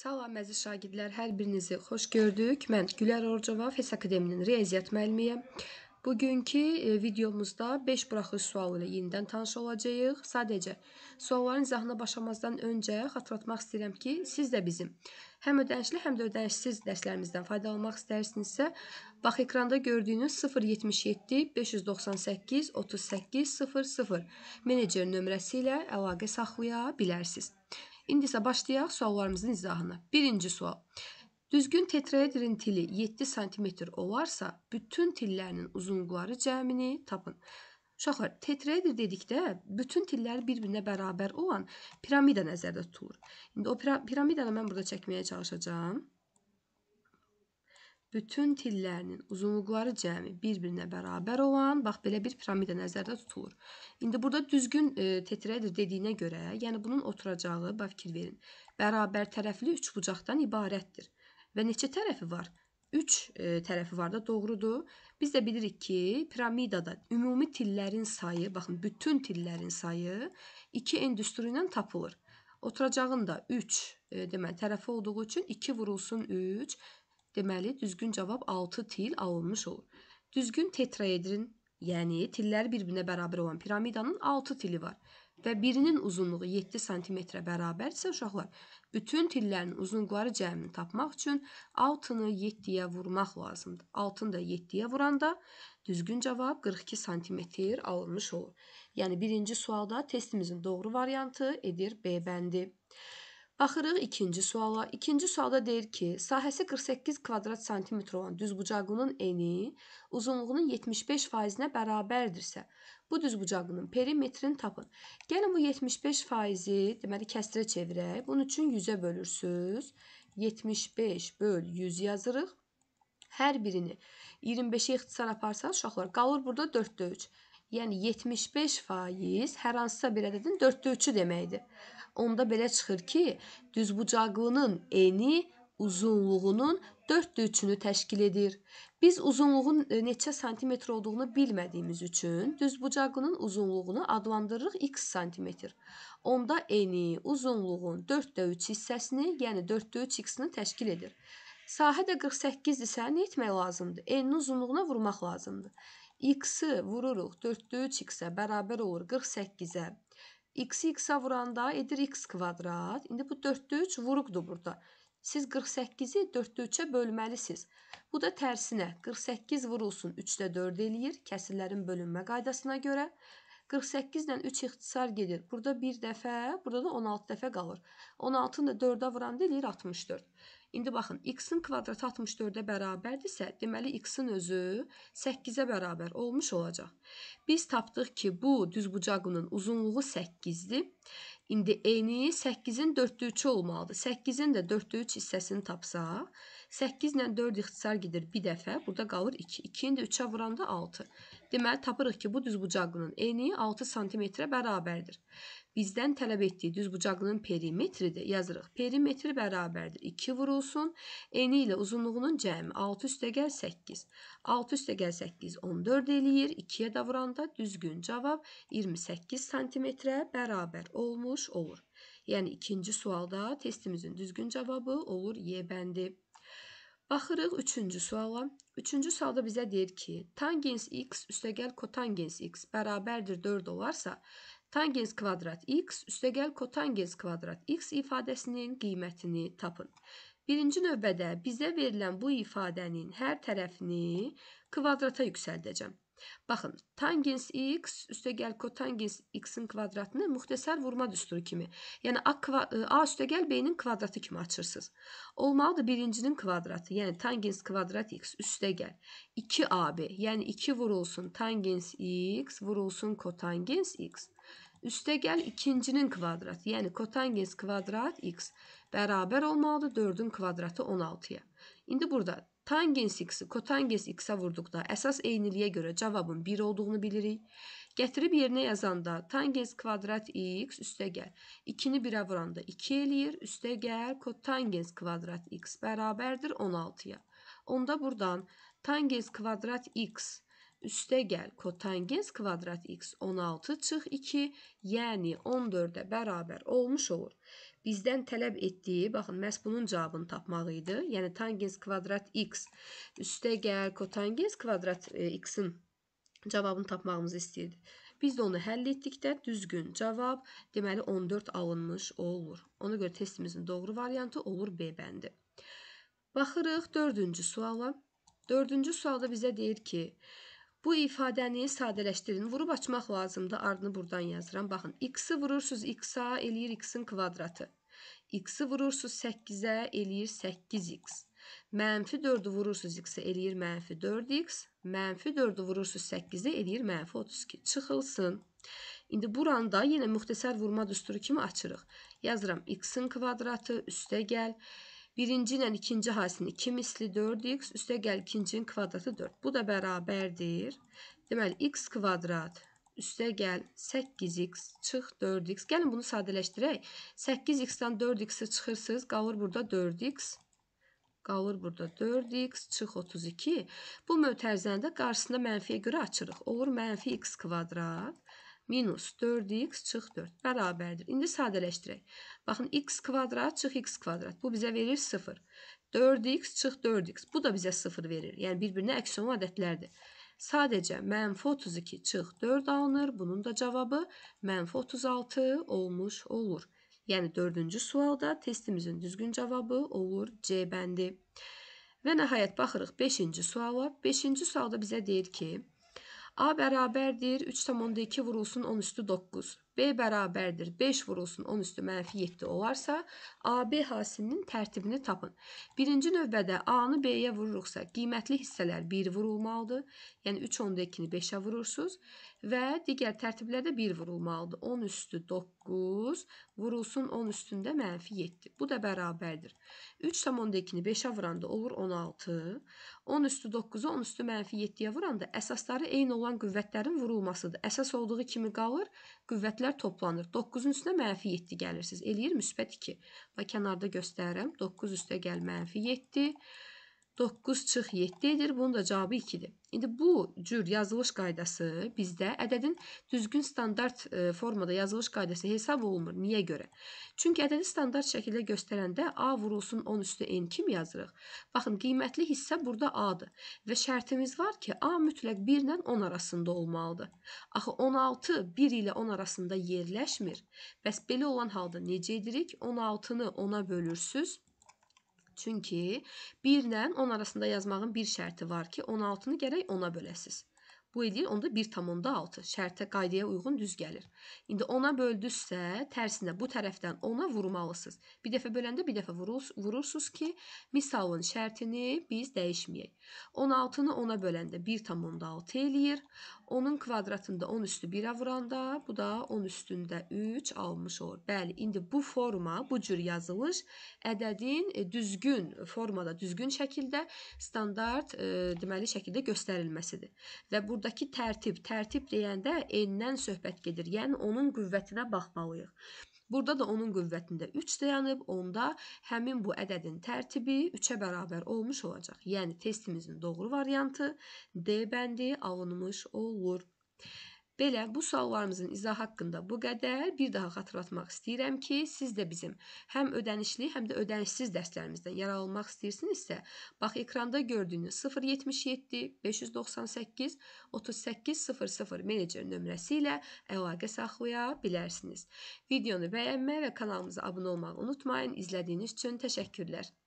Salam əziz şagirdlər, hər birinizi xoş gördük. Mən Gülər Orcova, Fes Akademiyasının riyaziyyat müəllimiyəm. Bugünkü e, videomuzda 5 buraxılış sualı ilə yenidən tanış olacağıq. Sadəcə sualların izahına başlamazdan öncə xatırlatmaq istəyirəm ki, siz də bizim həm ödənişli, həm də ödənişsiz dərslərimizdən faydalanmaq istəyirsinizsə, bax ekranda gördüyünüz 077 598 38 00 menecer nömrəsi ilə əlaqə saxlaya bilərsiniz. İndi isə başlayaq suallarımızın izahına. Birinci sual. Düzgün tetraedrin tili 7 sm olarsa, bütün tillərinin uzunluqları cəmini tapın. Uşaqlar, tetraedr dedikdə bütün tillər bir-birinə bərabər olan piramida nəzərdə tutulur. İndi o piramidana mən burada çəkməyə çalışacağam bütün tillərinin uzunluqları cəmi bir-birinə bərabər olan, bax belə bir piramida nəzərdə tutulur. İndi burada düzgün e, tetraedr dediyinə görə, yəni bunun oturacağı, bax fikir verin, bərabər tərəfli üçbucaqdan ibarətdir. Və neçə tərəfi var? 3 e, tərəfi var da doğrudur. Biz də bilirik ki, piramidada ümumi tillərin sayı, baxın, bütün tillərin sayı 2 endüstri ilə tapılır. Oturacağın da 3 e, deməli tərəfi olduğu üçün 2 vurulsun 3 Deməli, düzgün cavab 6 til alınmış olur. Düzgün tetraedrin, yəni tillər bir-birinə bərabər olan piramidanın 6 tili var və birinin uzunluğu 7 sm-ə bərabərsə uşaqlar, bütün tillərin uzunluqları cəmini tapmaq üçün 6-nı 7-yə vurmaq lazımdır. 6-nı da 7-yə vuranda düzgün cavab 42 sm alınmış olur. Yəni birinci sualda testimizin doğru variantı edir B bəndi. Axırıq ikinci suala. İkinci sualda deyir ki, sahəsi 48 kvadrat santimetr olan düzbucaqlının eni uzunluğunun 75%-nə bərabərdirsə, bu düzbucaqlının perimetrini tapın. Gəlin bu 75%-i deməli kəsrə çevirək. Bunun üçün 100-ə bölürsüz. 75 böl 100 yazırıq. Hər birini 25-ə ixtisar aparsanız uşaqlar qalır burada 4-də 3. Yəni 75% hər hansısa bir ədədin 4-də 3-ü deməkdir onda belə çıxır ki, düzbucaqlının eni uzunluğunun 4-də 3-ünü təşkil edir. Biz uzunluğun e, neçə santimetr olduğunu bilmədiyimiz üçün düzbucaqlının uzunluğunu adlandırırıq x santimetr. Onda eni uzunluğun 4-də 3 hissəsini, yəni 4-də 3 x-ni təşkil edir. Sahə də 48-dirsə nə etmək lazımdır? Enin uzunluğuna vurmaq lazımdır. x-i vururuq 4-də 3 x-ə bərabər olur 48-ə. X-i x-a vuranda edir x kvadrat. İndi bu 4-də 3 vuruqdur burada. Siz 48-i 4-də 3-ə bölməlisiniz. Bu da tərsinə 48 vurulsun 3-də 4 eləyir kəsirlərin bölünmə qaydasına görə. 48 ilə 3 ixtisar gedir. Burada bir dəfə, burada da 16 dəfə qalır. 16-nı da 4-ə vuranda eləyir 64. İndi baxın, x-in kvadratı 64-ə bərabərdirsə, deməli x-in özü 8-ə bərabər olmuş olacaq. Biz tapdıq ki, bu düzbucağının uzunluğu 8-dir. İndi eni 8-in 4-də 3-ü olmalıdır. 8-in də 4-də 3 hissəsini tapsaq, 8 ilə 4 ixtisar gedir bir dəfə, burada qalır 2. 2-ni də 3-ə vuranda 6. Deməli tapırıq ki, bu düzbucaqlının eni 6 sm-ə bərabərdir. Bizdən tələb etdiyi düzbucaqlının perimetridir. Yazırıq. Perimetri bərabərdir 2 vurulsun. Eni ilə uzunluğunun cəmi 6 üstəgəl 8. 6 üstəgəl 8 14 eləyir. 2-yə də vuranda düzgün cavab 28 sm-ə bərabər olmuş olur. Yəni ikinci sualda testimizin düzgün cavabı olur Y bəndi. Baxırıq üçüncü suala. Üçüncü sualda bizə deyir ki, tangens x üstəgəl kotangens x bərabərdir 4 olarsa, tangens kvadrat x üstəgəl kotangens kvadrat x ifadəsinin qiymətini tapın. Birinci növbədə bizə verilən bu ifadənin hər tərəfini kvadrata yüksəldəcəm. Baxın, tangens x üstəgəl kotangens x-in kvadratını müxtəsər vurma düsturu kimi, yəni a, e, a üstəgəl b-nin kvadratı kimi açırsınız. Olmalıdır birincinin kvadratı, yəni tangens kvadrat x üstəgəl 2ab, yəni 2 vurulsun tangens x vurulsun kotangens x. Üstəgəl ikincinin kvadratı, yəni kotangens kvadrat x bərabər olmalıdır 4-ün kvadratı 16-ya. İndi burada Tangens x-i kotangens x-ə vurduqda əsas eyniliyə görə cavabın 1 olduğunu bilirik. Gətirib yerinə yazanda tangens kvadrat x üstəgəl 2-ni 1-ə vuranda 2 eləyir, üstəgəl kotangens kvadrat x bərabərdir 16-ya. Onda buradan tangens kvadrat x üstəgəl kotangens kvadrat x 16 çıx 2, yəni 14-ə bərabər olmuş olur bizdən tələb etdiyi, baxın, məhz bunun cavabını tapmaq idi. Yəni tangens kvadrat x üstəgəl kotangens kvadrat e, x-in cavabını tapmağımızı istəyirdi. Biz də onu həll etdikdə düzgün cavab, deməli 14 alınmış olur. Ona görə testimizin doğru variantı olur B bəndi. Baxırıq dördüncü suala. Dördüncü sualda bizə deyir ki, Bu ifadəni sadələşdirin. Vurub açmaq lazımdır. Ardını buradan yazıram. Baxın, x-i vurursuz x-a eləyir x-in kvadratı. x-i vurursuz 8-ə eləyir 8x. Mənfi 4-ü vurursuz x-ə eləyir mənfi 4x. Mənfi 4-ü vurursuz 8-ə eləyir mənfi 32. Çıxılsın. İndi buranda yenə müxtəsər vurma düsturu kimi açırıq. Yazıram x-in kvadratı üstə gəl. 8 Birinci ilə ikinci hasini 2 misli 4x üstə gəl ikincinin kvadratı 4. Bu da bərabərdir. Deməli x kvadrat üstə gəl 8x çıx 4x. Gəlin bunu sadələşdirək. 8x-dən 4x-i çıxırsınız, qalır burada 4x. Qalır burada 4x, çıx 32. Bu mötərizəni də qarşısında mənfiyə görə açırıq. Olur mənfi x kvadrat minus 4x çıx 4 bərabərdir. İndi sadələşdirək. Baxın, x kvadrat çıx x kvadrat. Bu bizə verir 0. 4x çıx 4x. Bu da bizə 0 verir. Yəni, bir-birinə əksiyon adətlərdir. Sadəcə, mənfi 32 çıx 4 alınır. Bunun da cavabı mənfi 36 olmuş olur. Yəni, dördüncü sualda testimizin düzgün cavabı olur C bəndi. Və nəhayət, baxırıq 5-ci suala. 5-ci sualda bizə deyir ki, A bərabərdir 3,2 vurulsun 10 üstü 9. B bərabərdir 5 vurulsun 10 üstü mənfi 7 olarsa, AB hasinin tərtibini tapın. Birinci növbədə A-nı B-yə vururuqsa, qiymətli hissələr 1 vurulmalıdır. Yəni 3 onda 2-ni 5-ə vurursunuz və digər tərtiblərdə 1 vurulmalıdır. 10 üstü 9 vurulsun 10 üstündə mənfi 7. Bu da bərabərdir. 3 tam onda 2-ni 5-ə vuranda olur 16. 10 üstü 9-u 10 üstü mənfi 7-yə vuranda əsasları eyni olan qüvvətlərin vurulmasıdır. Əsas olduğu kimi qalır, qüvvətlər Müsbətlər toplanır. 9-un üstünə mənfi 7 gəlirsiniz. Eləyir müsbət 2. Və kənarda göstərirəm. 9 üstə gəl mənfi 7. 9 çıx 7 edir. Bunun da cavabı 2-dir. İndi bu cür yazılış qaydası bizdə ədədin düzgün standart e, formada yazılış qaydası hesab olunmur. Niyə görə? Çünki ədədi standart şəkildə göstərəndə A vurulsun 10 üstü N kim yazırıq? Baxın, qiymətli hissə burada A-dır və şərtimiz var ki, A mütləq 1 ilə 10 arasında olmalıdır. Axı 16 1 ilə 10 arasında yerləşmir. Bəs belə olan halda necə edirik? 16-nı 10-a bölürsüz. Çünki 1 ilə 10 arasında yazmağın bir şərti var ki, 16-nı gərək 10-a böləsiz. Bu edir onda 1,6. Şərtə qaydaya uyğun düz gəlir. İndi 10-a böldüzsə, tərsinə bu tərəfdən 10-a vurmalısınız. Bir dəfə böləndə bir dəfə vururs vurursunuz ki, misalın şərtini biz dəyişməyək. 16-nı 10-a böləndə 1,6 eləyir. 10-un kvadratında 10 üstü 1-ə vuranda bu da 10 üstündə 3 almış olur. Bəli, indi bu forma, bu cür yazılış ədədin e, düzgün formada, düzgün şəkildə standart e, deməli şəkildə göstərilməsidir. Və burdakı tərtib, tərtib deyəndə n-dən söhbət gedir. Yəni onun qüvvətinə baxmalıyıq. Burada da onun qüvvətində 3 dayanıb, onda həmin bu ədədin tərtibi 3-ə bərabər olmuş olacaq. Yəni testimizin doğru variantı D bəndi alınmış olur. Belə bu suallarımızın izahı haqqında bu qədər. Bir daha xatırlatmaq istəyirəm ki, siz də bizim həm ödənişli, həm də ödənişsiz dərslərimizdən yararlanmaq istəyirsinizsə, bax ekranda gördüyünüz 077 598 3800 menecer nömrəsi ilə əlaqə saxlaya bilərsiniz. Videonu bəyənmə və kanalımıza abunə olmağı unutmayın. İzlədiyiniz üçün təşəkkürlər.